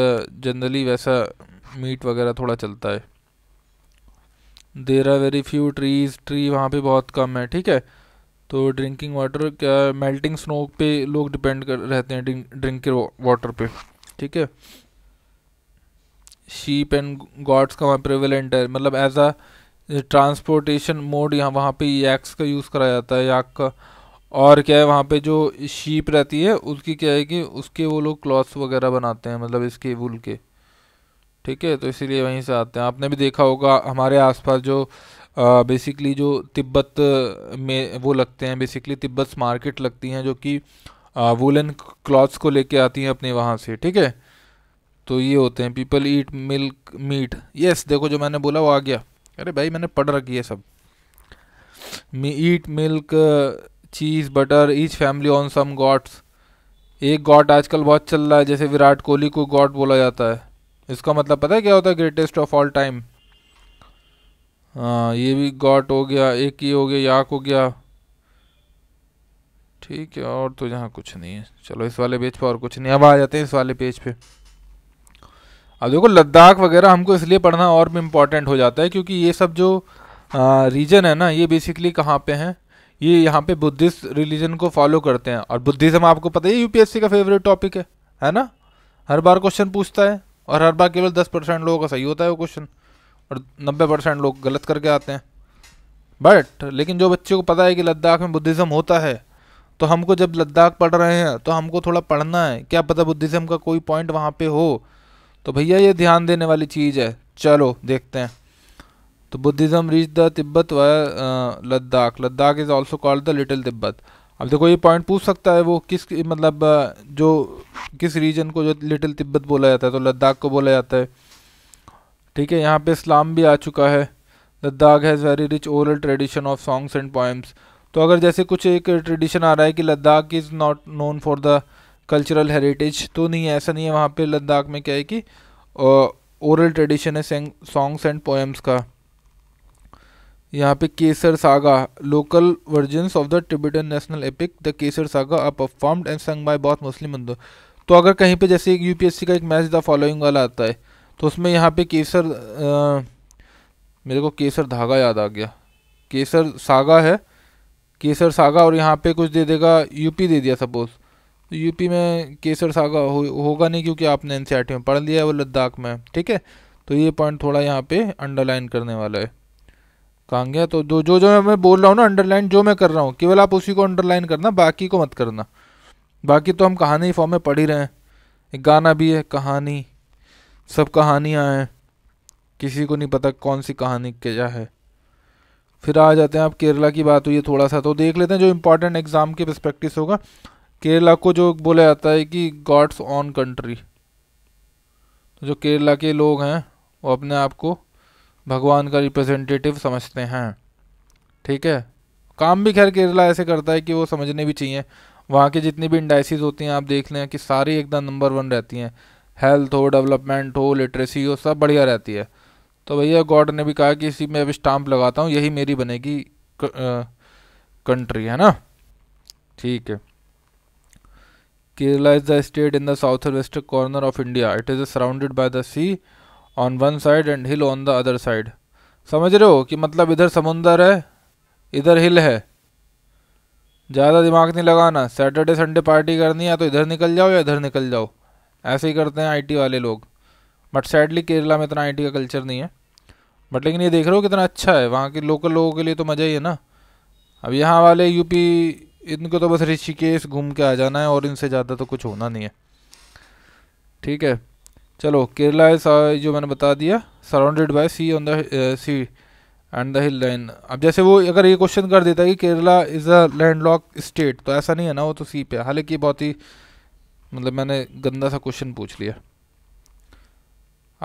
जनरली वैसा मीट वगैरह थोड़ा चलता है there are very few trees tree वहाँ पे बहुत कम है ठीक है तो ड्रिंकिंग वाटर क्या मेल्टिंग स्नो पे लोग डिपेंड कर रहते हैं ड्रिंक के वाटर पे ठीक है शीप एंड गॉड्स का वहाँ प्रिवेलेंट है मतलब एज अ ट्रांसपोर्टेशन मोड यहाँ वहाँ पे यक्स का यूज़ कराया जाता है याक का और क्या है वहाँ पे जो शीप रहती है उसकी क्या है कि उसके वो लोग क्लॉथ्स वगैरह बनाते हैं मतलब इसके वुल के ठीक है तो इसीलिए वहीं से आते हैं आपने भी देखा होगा हमारे आसपास जो बेसिकली जो तिब्बत में वो लगते हैं बेसिकली तिब्बत मार्केट लगती हैं जो कि वुलन क्लॉथ्स को लेके आती हैं अपने वहाँ से ठीक है तो ये होते हैं people eat milk meat yes देखो जो मैंने बोला वो आ गया अरे भाई मैंने पढ़ रखी है सब मी eat milk cheese butter each family on some gods एक गॉड आजकल बहुत चल रहा है जैसे विराट कोहली को गॉड बोला जाता है इसका मतलब पता है क्या होता है ग्रेटेस्ट ऑफ ऑल टाइम हाँ ये भी गॉट हो गया एक ही हो गया याक हो गया ठीक है और तो यहाँ कुछ नहीं है चलो इस वाले पेज पर और कुछ नहीं अब आ जाते हैं इस वाले पेज पे अब देखो लद्दाख वगैरह हमको इसलिए पढ़ना और भी इम्पोर्टेंट हो जाता है क्योंकि ये सब जो रीजन है ना ये बेसिकली कहाँ पे हैं ये यहाँ पे बुद्धिस्ट रिलीजन को फॉलो करते हैं और बुद्धिज़्म आपको पता है यूपीएससी का फेवरेट टॉपिक है है ना हर बार क्वेश्चन पूछता है और हर बार केवल दस परसेंट लोगों का सही होता है वो क्वेश्चन और नब्बे परसेंट लोग गलत करके आते हैं बट लेकिन जो बच्चे को पता है कि लद्दाख में बुद्धिज़्म होता है तो हमको जब लद्दाख पढ़ रहे हैं तो हमको थोड़ा पढ़ना है क्या पता बुद्धिज़्म का कोई पॉइंट वहाँ पर हो तो भैया ये ध्यान देने वाली चीज़ है चलो देखते हैं तो बुद्धिज़्म रीच द तिब्बत व Ladakh Ladakh is also called the little Tibet अब देखो ये पॉइंट पूछ सकता है वो किस मतलब जो किस रीजन को जो लिटिल तिब्बत बोला जाता है तो लद्दाख को बोला जाता है ठीक है यहाँ पे इस्लाम भी आ चुका है Ladakh has very rich oral tradition of songs and poems तो अगर जैसे कुछ एक ट्रेडिशन आ रहा है कि Ladakh is not known for the cultural heritage तो नहीं है ऐसा नहीं है वहाँ पे लद्दाख में क्या है कि ओरल ट्रेडिशन है सॉन्ग्स एंड पोएम्स का यहाँ पे Kesar saga local version of the Tibetan national epic the Kesar saga are performed and sung by बहुत मुस्लिम बंदो तो अगर कहीं पे जैसे एक यूपीएससी का एक मैच द फॉलोइंग वाला आता है तो उसमें यहाँ पे केसर आ, मेरे को केसर धागा याद आ गया केसर सागा है केसर सागा और यहाँ पे कुछ दे देगा यूपी दे दिया सपोज़ तो यूपी में केसर सागा हो, होगा नहीं क्योंकि आपने एन e में पढ़ लिया है वो लद्दाख में ठीक है तो ये पॉइंट थोड़ा यहाँ पे अंडरलाइन करने वाला है कहाँ गया तो जो जो जो मैं बोल रहा हूँ ना अंडरलाइन जो मैं कर रहा हूँ केवल आप उसी को अंडरलाइन करना बाकी को मत करना बाकी तो हम कहानी फॉर्म में पढ़ ही रहे हैं एक गाना भी है कहानी सब कहानियाँ हैं किसी को नहीं पता कौन सी कहानी क्या है फिर आ जाते हैं आप केरला की बात हुई है थोड़ा सा तो देख लेते हैं जो इम्पोर्टेंट एग्ज़ाम के परस्पेक्टिव होगा केरला को जो बोला जाता है कि गॉड्स ऑन कंट्री जो केरला के लोग हैं वो अपने आप को भगवान का रिप्रेजेंटेटिव समझते हैं ठीक है काम भी खैर केरला ऐसे करता है कि वो समझने भी चाहिए वहाँ के जितनी भी इंडाइसिस होती हैं आप देख लें कि सारी एकदम नंबर वन रहती हैं हेल्थ हो डेवलपमेंट हो लिटरेसी हो सब बढ़िया रहती है तो भैया गॉड ने भी कहा कि इसी में अब स्टाम्प लगाता हूँ यही मेरी बनेगी कंट्री है ना ठीक है Kerala is the state in the south west corner of India it is surrounded by the sea on one side and hill on the other side समझ रहे हो कि मतलब इधर समुंदर है इधर हिल है ज़्यादा दिमाग नहीं लगाना सैटरडे संडे पार्टी करनी है तो इधर निकल जाओ या इधर निकल जाओ ऐसे ही करते हैं आईटी वाले लोग बट सैडली केरला में इतना आईटी का कल्चर नहीं है बट लेकिन ये देख रहे हो कितना अच्छा है वहाँ के लोकल लोगों के लिए तो मज़ा ही है ना अब यहाँ वाले यूपी इनको तो बस ऋषिकेश घूम के आ जाना है और इनसे ज़्यादा तो कुछ होना नहीं है ठीक है चलो केरला है जो मैंने बता दिया surrounded by sea on the sea and the hill line अब जैसे वो अगर ये क्वेश्चन कर देता है कि Kerala is a land lock state तो ऐसा नहीं है ना वो तो सी पे हालांकि बहुत ही मतलब मैंने गंदा सा क्वेश्चन पूछ लिया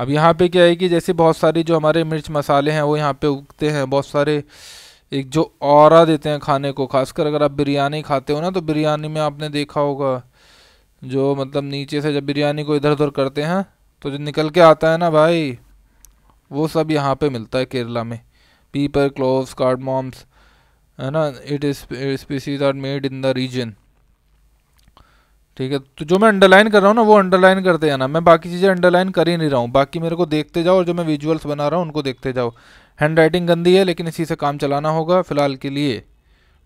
अब यहाँ पे क्या है कि जैसे बहुत सारी जो हमारे मिर्च मसाले हैं वो यहाँ पे उगते हैं बहुत सारे एक जो और देते हैं खाने को खासकर अगर आप बिरयानी खाते हो ना तो बिरयानी में आपने देखा होगा जो मतलब नीचे से जब बिरयानी को इधर उधर करते हैं तो जो निकल के आता है ना भाई वो सब यहाँ पे मिलता है केरला में पीपर क्लोव कार्डमॉम्स है ना it is species are made in the region ठीक है तो जो मैं अंडरलाइन कर रहा हूँ ना वो अंडरलाइन करते जाना मैं बाकी चीज़ें अंडरलाइन कर ही नहीं रहा हूँ बाकी मेरे को देखते जाओ और जो मैं विजुअल्स बना रहा हूँ उनको देखते जाओ हैंड राइटिंग गंदी है लेकिन इसी से काम चलाना होगा फ़िलहाल के लिए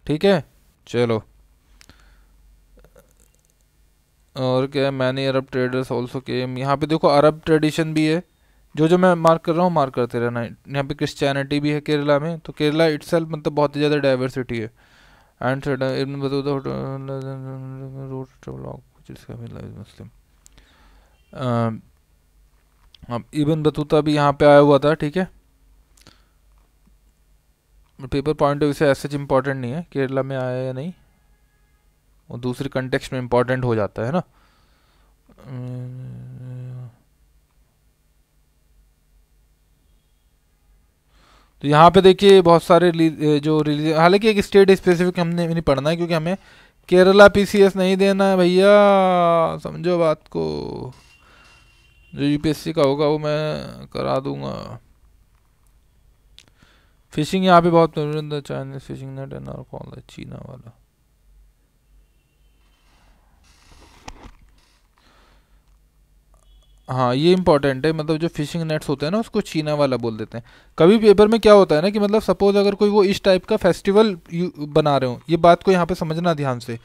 ठीक है चलो और क्या है many Arab traders also came यहाँ पे देखो अरब ट्रेडिशन भी है जो जो मैं मार्क कर रहा हूँ मार्क करते रहना यहाँ पे क्रिश्चियनिटी भी है केरला में तो केरला इट्स मतलब बहुत ही ज़्यादा डाइवर्सिटी है एंड मुस्लिम तो, um, अब इबन बतूता भी यहाँ पे आया हुआ था ठीक है पेपर पॉइंट ऑफ व्यू से ऐसे इम्पोर्टेंट नहीं है केरला में आया या नहीं वो दूसरे कंटेक्स्ट में इम्पोर्टेंट हो जाता है ना तो यहाँ पे देखिए बहुत सारे जो रिलीज हालांकि एक स्टेट स्पेसिफिक हमने नहीं पढ़ना है क्योंकि हमें केरला पीसीएस नहीं देना है भैया समझो बात को जो यूपीएससी का होगा वो मैं करा दूंगा फिशिंग यहाँ पे बहुत चाइनीज फिशिंग नेट एंड और कौन सा चीना वाला हाँ ये इंपॉर्टेंट है मतलब जो फिशिंग नेट्स होते हैं ना उसको चीना वाला बोल देते हैं कभी पेपर में क्या होता है ना कि मतलब सपोज अगर कोई वो इस टाइप का फेस्टिवल बना रहे हो ये बात को यहाँ पे समझना ध्यान से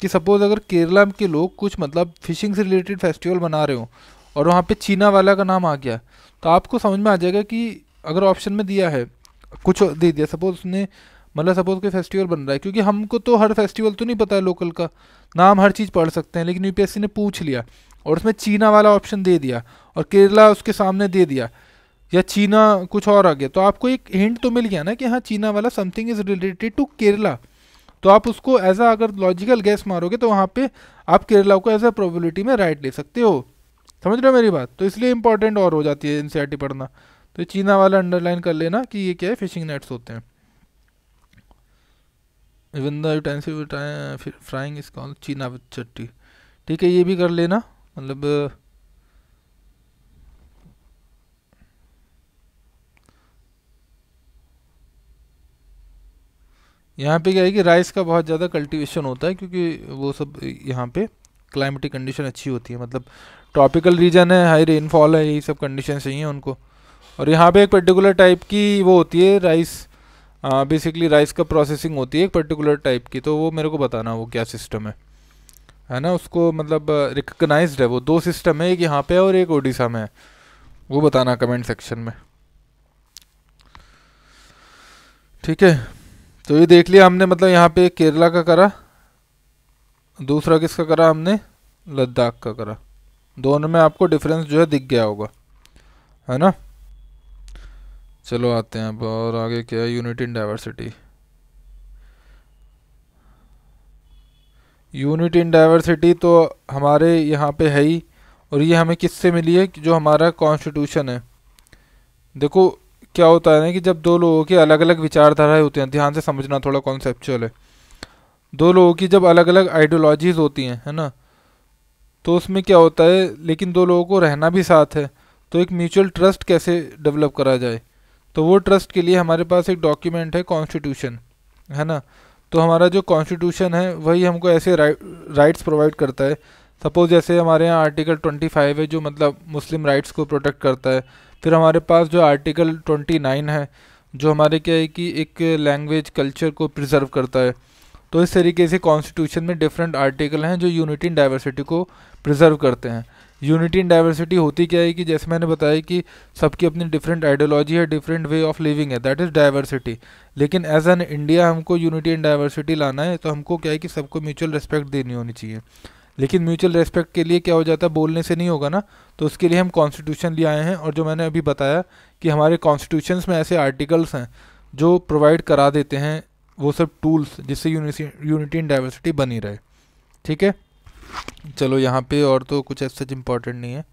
कि सपोज अगर केरला के लोग कुछ मतलब फिशिंग से रिलेटेड फेस्टिवल बना रहे हो और वहाँ पर चीना वाला का नाम आ गया तो आपको समझ में आ जाएगा कि अगर ऑप्शन में दिया है कुछ दे दिया सपोज उसने मतलब सपोज कोई फेस्टिवल बन रहा है क्योंकि हमको तो हर फेस्टिवल तो नहीं पता है लोकल का नाम हर चीज़ पढ़ सकते हैं लेकिन यूपीएससी ने पूछ लिया और उसमें चीना वाला ऑप्शन दे दिया और केरला उसके सामने दे दिया या चीना कुछ और आ गया तो आपको एक हिंट तो मिल गया ना कि हाँ चीना वाला something is related to Kerala तो आप उसको एज अ अगर लॉजिकल गैस मारोगे तो वहाँ पे आप केरला को एज अ प्रोबेबिलिटी में राइट ले सकते हो समझ रहे हो मेरी बात तो इसलिए इंपॉर्टेंट और हो जाती है एन पढ़ना तो चीना वाला अंडरलाइन कर लेना कि ये क्या है फिशिंग नेट्स होते हैं इवन दूटेंसिव frying is call cheena chatti ठीक है ये भी कर लेना मतलब यहाँ पे क्या है कि राइस का बहुत ज़्यादा कल्टीवेशन होता है क्योंकि वो सब यहाँ पे क्लाइमेटिक कंडीशन अच्छी होती है मतलब ट्रॉपिकल रीजन है हाई रेनफॉल है यही सब कंडीशन चाहिए उनको और यहाँ पे एक पर्टिकुलर टाइप की वो होती है राइस बेसिकली राइस का प्रोसेसिंग होती है एक पर्टिकुलर टाइप की तो वो मेरे को बताना वो क्या सिस्टम है है ना उसको मतलब रिकगनाइज है वो दो सिस्टम है एक यहाँ पे है और एक ओडिशा में है वो बताना कमेंट सेक्शन में ठीक है तो ये देख लिया हमने मतलब यहाँ पे केरला का करा दूसरा किसका करा हमने लद्दाख का करा दोनों में आपको डिफरेंस जो है दिख गया होगा है ना चलो आते हैं अब और आगे क्या है unit in diversity unit in diversity तो हमारे यहाँ पे है ही और ये हमें किससे मिली है जो हमारा कॉन्स्टिट्यूशन है देखो क्या होता है ना कि जब दो लोगों के अलग अलग विचारधाराएं होती हैं ध्यान से समझना थोड़ा कॉन्सेप्चुअल है दो लोगों की जब अलग अलग आइडियोलॉजीज़ होती हैं है ना तो उसमें क्या होता है लेकिन दो लोगों को रहना भी साथ है तो एक म्यूचुअल ट्रस्ट कैसे डेवलप करा जाए तो वो ट्रस्ट के लिए हमारे पास एक डॉक्यूमेंट है कॉन्स्टिट्यूशन है ना तो हमारा जो कॉन्स्टिट्यूशन है वही हमको ऐसे राइट्स प्रोवाइड करता है सपोज़ जैसे हमारे यहाँ आर्टिकल 25 है जो मतलब मुस्लिम राइट्स को प्रोटेक्ट करता है फिर हमारे पास जो आर्टिकल 29 है जो हमारे क्या है कि एक लैंग्वेज कल्चर को प्रिजर्व करता है तो इस तरीके से कॉन्स्टिट्यूशन में डिफरेंट आर्टिकल हैं जो यूनिटी एंड डाइवर्सिटी को प्रिजर्व करते हैं यूनिटी इन डाइवर्सिटी होती क्या है कि जैसे मैंने बताया कि सबकी अपनी डिफरेंट आइडियोलॉजी है डिफरेंट वे ऑफ लिविंग है दैट इज़ डाइवर्सिटी लेकिन एज एन इंडिया हमको यूनिटी इन डाइवर्सिटी लाना है तो हमको क्या है कि सबको म्यूचुअल रिस्पेक्ट देनी होनी चाहिए लेकिन म्यूचुअल रेस्पेक्ट के लिए क्या हो जाता है बोलने से नहीं होगा ना तो उसके लिए हम कॉन्स्टिट्यूशन ले आए हैं और जो मैंने अभी बताया कि हमारे कॉन्स्टिट्यूशंस में ऐसे आर्टिकल्स हैं जो प्रोवाइड करा देते हैं वो सब टूल्स जिससे यूनिटी इन डाइवर्सिटी बनी रहे ठीक है चलो यहाँ पे और तो कुछ ऐसा इम्पोर्टेंट नहीं है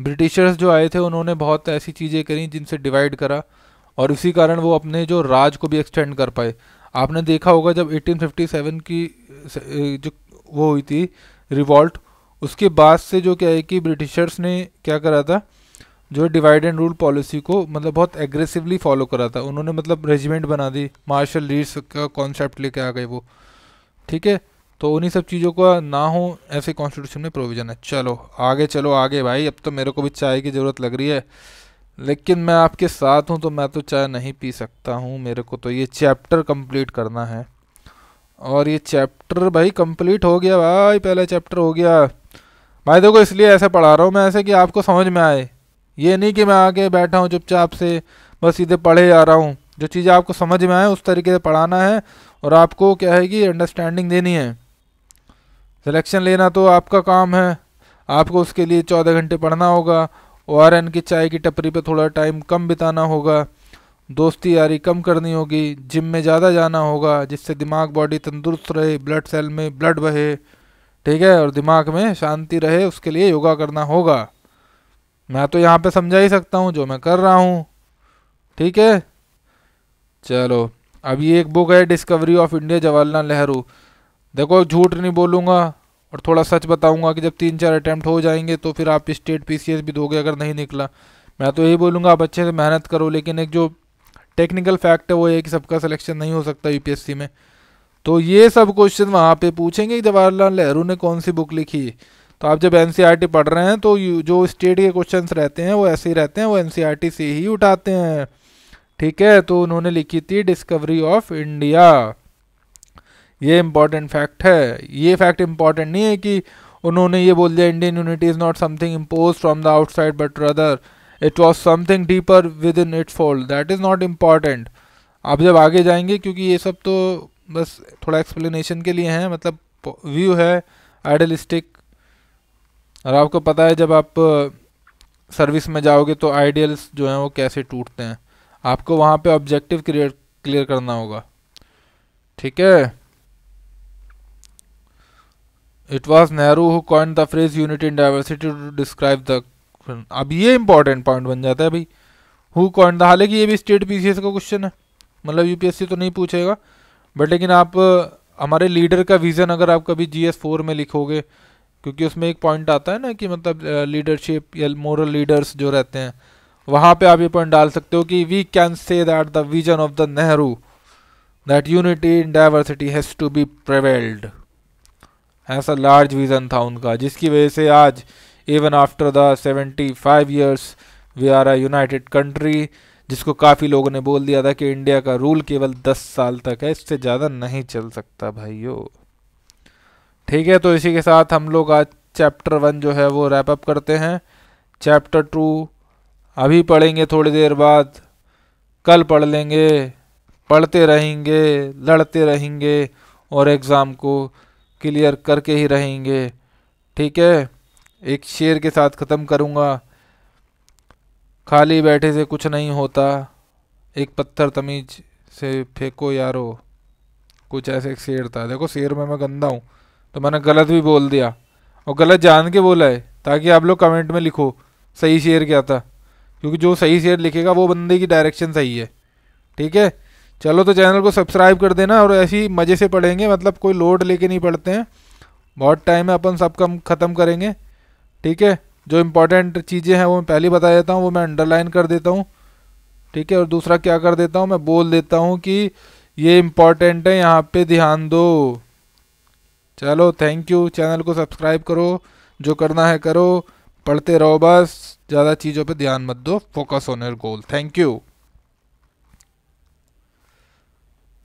ब्रिटिशर्स जो आए थे उन्होंने बहुत ऐसी चीज़ें करी जिनसे डिवाइड करा और इसी कारण वो अपने जो राज को भी एक्सटेंड कर पाए आपने देखा होगा जब 1857 की जो वो हुई थी रिवॉल्ट उसके बाद से जो क्या है कि ब्रिटिशर्स ने क्या करा था जो डिवाइड एंड रूल पॉलिसी को मतलब बहुत एग्रेसिवली फॉलो करा था उन्होंने मतलब रेजिमेंट बना दी मार्शल लीड्स का कॉन्सेप्ट लेके आ गए वो ठीक है तो उन्हीं सब चीज़ों का ना हो ऐसे कॉन्स्टिट्यूशन में प्रोविज़न है चलो आगे चलो आगे भाई अब तो मेरे को भी चाय की ज़रूरत लग रही है लेकिन मैं आपके साथ हूँ तो मैं तो चाय नहीं पी सकता हूँ मेरे को तो ये चैप्टर कंप्लीट करना है और ये चैप्टर भाई कंप्लीट हो गया भाई पहला चैप्टर हो गया भाई देखो इसलिए ऐसे पढ़ा रहा हूँ मैं ऐसे कि आपको समझ में आए ये नहीं कि मैं आके बैठा हूँ चुपचाप से बस सीधे पढ़े जा रहा हूँ जो चीज़ें आपको समझ में आए उस तरीके से पढ़ाना है और आपको क्या है कि अंडरस्टैंडिंग देनी है सिलेक्शन लेना तो आपका काम है आपको उसके लिए चौदह घंटे पढ़ना होगा ओ आर एन की चाय की टपरी पर थोड़ा टाइम कम बिताना होगा दोस्ती यारी कम करनी होगी जिम में ज़्यादा जाना होगा जिससे दिमाग बॉडी तंदुरुस्त रहे ब्लड सेल में ब्लड बहे ठीक है और दिमाग में शांति रहे उसके लिए योगा करना होगा मैं तो यहाँ पे समझा ही सकता हूँ जो मैं कर रहा हूँ ठीक है चलो अब ये एक बुक है discovery of India Jawaharlal Nehru देखो झूठ नहीं बोलूँगा और थोड़ा सच बताऊँगा कि जब तीन चार अटैम्प्ट हो जाएंगे तो फिर आप स्टेट पी भी दोगे अगर नहीं निकला मैं तो यही बोलूँगा आप अच्छे से मेहनत करो लेकिन एक जो टेक्निकल फैक्ट है वो ये कि सबका सिलेक्शन नहीं हो सकता यू में तो ये सब क्वेश्चन वहाँ पे पूछेंगे कि जवाहरलाल नेहरू ने कौन सी बुक लिखी तो आप जब एन e पढ़ रहे हैं तो जो स्टेट के क्वेश्चन रहते हैं वो ऐसे ही रहते हैं वो एन e से ही उठाते हैं ठीक है तो उन्होंने लिखी थी डिस्कवरी ऑफ इंडिया ये इम्पॉर्टेंट फैक्ट है ये फैक्ट इम्पॉर्टेंट नहीं है कि उन्होंने ये बोल दिया Indian unity is not something impose from the outside but rather it was something deeper within it fold that is not important आप जब आगे जाएंगे क्योंकि ये सब तो बस थोड़ा एक्सप्लेनेशन के लिए हैं मतलब व्यू है आइडियलिस्टिक और आपको पता है जब आप सर्विस uh, में जाओगे तो आइडियल्स जो हैं वो कैसे टूटते हैं आपको वहाँ पे ऑब्जेक्टिव क्लियर क्लियर करना होगा ठीक है it was Nehru who coin the phrase unit in diversity to describe the अब ये इंपॉर्टेंट पॉइंट बन जाता है भाई हु कॉइन द हालांकि ये भी स्टेट पीसीएस का क्वेश्चन है मतलब यूपीएससी तो नहीं पूछेगा बट लेकिन आप हमारे लीडर का विज़न अगर आप कभी जी एस फोर में लिखोगे क्योंकि उसमें एक पॉइंट आता है ना कि मतलब लीडरशिप या मोरल लीडर्स जो रहते हैं वहाँ पे आप ये पॉइंट डाल सकते हो कि we can say that the vision of the Nehru that unity in diversity has to be prevailed ऐसा लार्ज विज़न था उनका जिसकी वजह से आज even after the seventy five years we are a united country जिसको काफ़ी लोगों ने बोल दिया था कि इंडिया का रूल केवल दस साल तक है इससे ज़्यादा नहीं चल सकता भाइयों ठीक है तो इसी के साथ हम लोग आज चैप्टर वन जो है वो रैप अप करते हैं चैप्टर टू अभी पढ़ेंगे थोड़ी देर बाद कल पढ़ लेंगे पढ़ते रहेंगे लड़ते रहेंगे और एग्ज़ाम को क्लियर करके ही रहेंगे ठीक है एक शेर के साथ ख़त्म करूँगा खाली बैठे से कुछ नहीं होता एक पत्थर तमीज से फेंको यारो कुछ ऐसे एक शेर था देखो शेर में मैं गंदा हूँ तो मैंने गलत भी बोल दिया और गलत जान के बोला है ताकि आप लोग कमेंट में लिखो सही शेर क्या था क्योंकि जो सही शेर लिखेगा वो बंदे की डायरेक्शन सही है ठीक है चलो तो चैनल को सब्सक्राइब कर देना और ऐसे ही मज़े से पढ़ेंगे मतलब कोई लोड लेके नहीं पढ़ते हैं बहुत टाइम है अपन सब कम ख़त्म करेंगे ठीक है जो इम्पोर्टेंट चीज़ें हैं वो मैं पहले बता देता हूँ वो मैं अंडरलाइन कर देता हूँ ठीक है और दूसरा क्या कर देता हूँ मैं बोल देता हूँ कि ये इम्पोर्टेंट है यहाँ पर ध्यान दो चलो थैंक यू चैनल को सब्सक्राइब करो जो करना है करो पढ़ते रहो बस ज़्यादा चीज़ों पर ध्यान मत दो focus on your goal thank you